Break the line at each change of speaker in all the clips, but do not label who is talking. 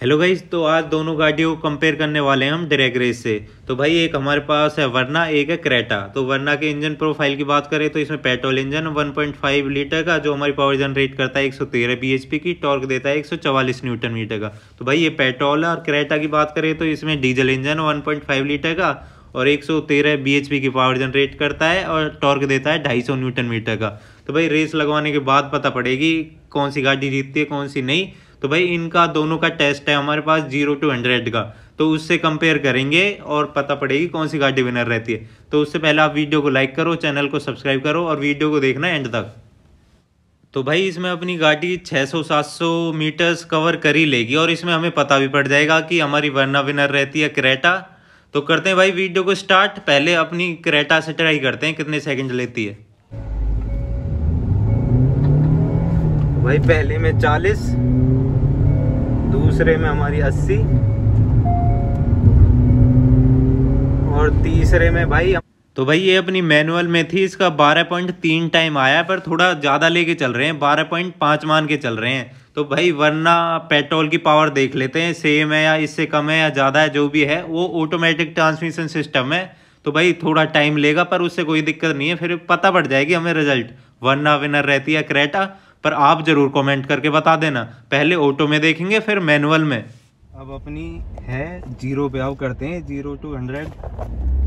hello guys तो आज दोनों गाड़ियों को कंपेयर करने वाले हैं हम ड्रैग रेस से तो भाई एक हमारे पास है वरना एक है क्रेटा तो वरना के इंजन प्रोफाइल की बात करें तो इसमें पेट्रोल इंजन 1.5 लीटर का जो हमारी पावर जनरेट करता है 113 सौ की टॉर्क देता है 144 न्यूटन मीटर का तो भाई ये पेट्रोल और क्रेटा की बात करें तो इसमें डीजल इंजन वन लीटर का और एक सौ की पावर जनरेट करता है और टॉर्क देता है ढाई न्यूटन मीटर का तो भाई रेस लगवाने के बाद पता पड़ेगी कौन सी गाड़ी जीतती है कौन सी नहीं तो भाई इनका दोनों का टेस्ट है हमारे पास जीरो टू हंड्रेड का तो उससे कंपेयर करेंगे और पता पड़ेगी कौन सी गाड़ी विनर रहती है तो उससे पहले आप वीडियो को लाइक करो चैनल को सब्सक्राइब करो और वीडियो को देखना एंड तक तो भाई इसमें अपनी गाड़ी 600-700 मीटर्स कवर कर ही लेगी और इसमें हमें पता भी पड़ जाएगा कि हमारी वरना विनर रहती है क्रेटा तो करते हैं भाई वीडियो को स्टार्ट पहले अपनी क्रेटा से ट्राई करते हैं कितने सेकंड लेती है भाई पहले में 40 दूसरे में हमारी अस्सी और तीसरे में भाई तो भाई ये अपनी मैनुअल में थी इसका बारह पॉइंट तीन टाइम आया पर थोड़ा ज़्यादा लेके चल रहे हैं बारह पॉइंट पाँच मान के चल रहे हैं तो भाई वरना पेट्रोल की पावर देख लेते हैं सेम है या इससे कम है या ज़्यादा है जो भी है वो ऑटोमेटिक ट्रांसमिशन सिस्टम है तो भाई थोड़ा टाइम लेगा पर उससे कोई दिक्कत नहीं है फिर पता पड़ जाएगी हमें रिजल्ट वरना विनर रहती है क्रेटा पर आप ज़रूर कमेंट करके बता देना पहले ऑटो में देखेंगे फिर मैनुअल में अब अपनी है जीरो पे आओ करते हैं जीरो टू हंड्रेड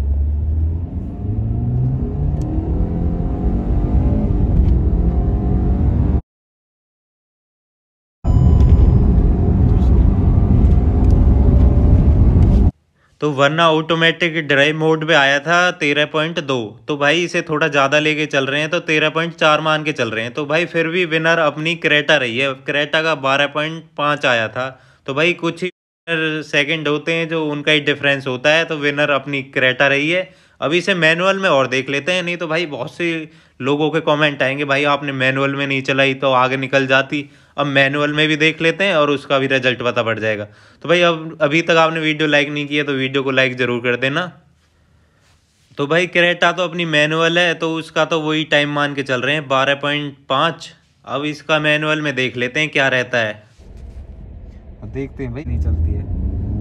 तो वरना ऑटोमेटिक ड्राइव मोड पे आया था तेरह पॉइंट दो तो भाई इसे थोड़ा ज़्यादा लेके चल रहे हैं तो तेरह पॉइंट चार मान के चल रहे हैं तो भाई फिर भी विनर अपनी क्रेटा रही है क्रेटा का बारह पॉइंट पाँच आया था तो भाई कुछ ही सेकेंड होते हैं जो उनका ही डिफरेंस होता है तो विनर अपनी क्रेटा रही है अभी इसे मैनुअल में और देख लेते हैं नहीं तो भाई बहुत से लोगों के कमेंट आएंगे भाई आपने मैनुअल में नहीं चलाई तो आगे निकल जाती अब मैनुअल में भी देख लेते हैं और उसका भी रिजल्ट पता पड़ जाएगा तो भाई अब अभी तक आपने वीडियो लाइक नहीं किया तो वीडियो को लाइक ज़रूर कर देना तो भाई करेटा तो अपनी मैनुअल है तो उसका तो वही टाइम मान के चल रहे हैं बारह पॉइंट पाँच अब इसका मैनुअल में देख लेते हैं क्या रहता है देखते हैं भाई नहीं चलती है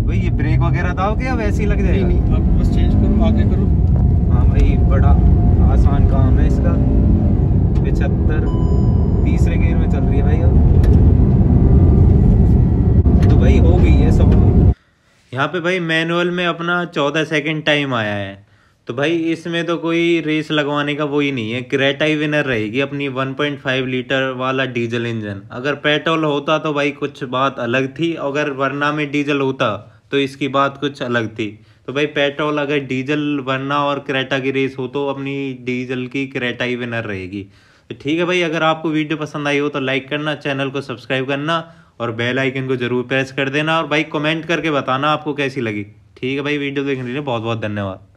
भाई ये ब्रेक वगैरह दाओगे अब ऐसी लग जाएगा नहीं, नहीं आप बस चेंज करो आगे करो यहाँ पे भाई मैनुअल में अपना चौदह सेकेंड टाइम आया है तो भाई इसमें तो कोई रेस लगवाने का वो ही नहीं है क्रेटा ही विनर रहेगी अपनी 1.5 लीटर वाला डीजल इंजन अगर पेट्रोल होता तो भाई कुछ बात अलग थी अगर वरना में डीजल होता तो इसकी बात कुछ अलग थी तो भाई पेट्रोल अगर डीजल वरना और क्रेटा की रेस हो तो अपनी डीजल की क्रेटा ही विनर रहेगी तो ठीक है भाई अगर आपको वीडियो पसंद आई हो तो लाइक करना चैनल को सब्सक्राइब करना और बेल आइकन को ज़रूर प्रेस कर देना और भाई कमेंट करके बताना आपको कैसी लगी ठीक है भाई वीडियो देखने के लिए बहुत बहुत धन्यवाद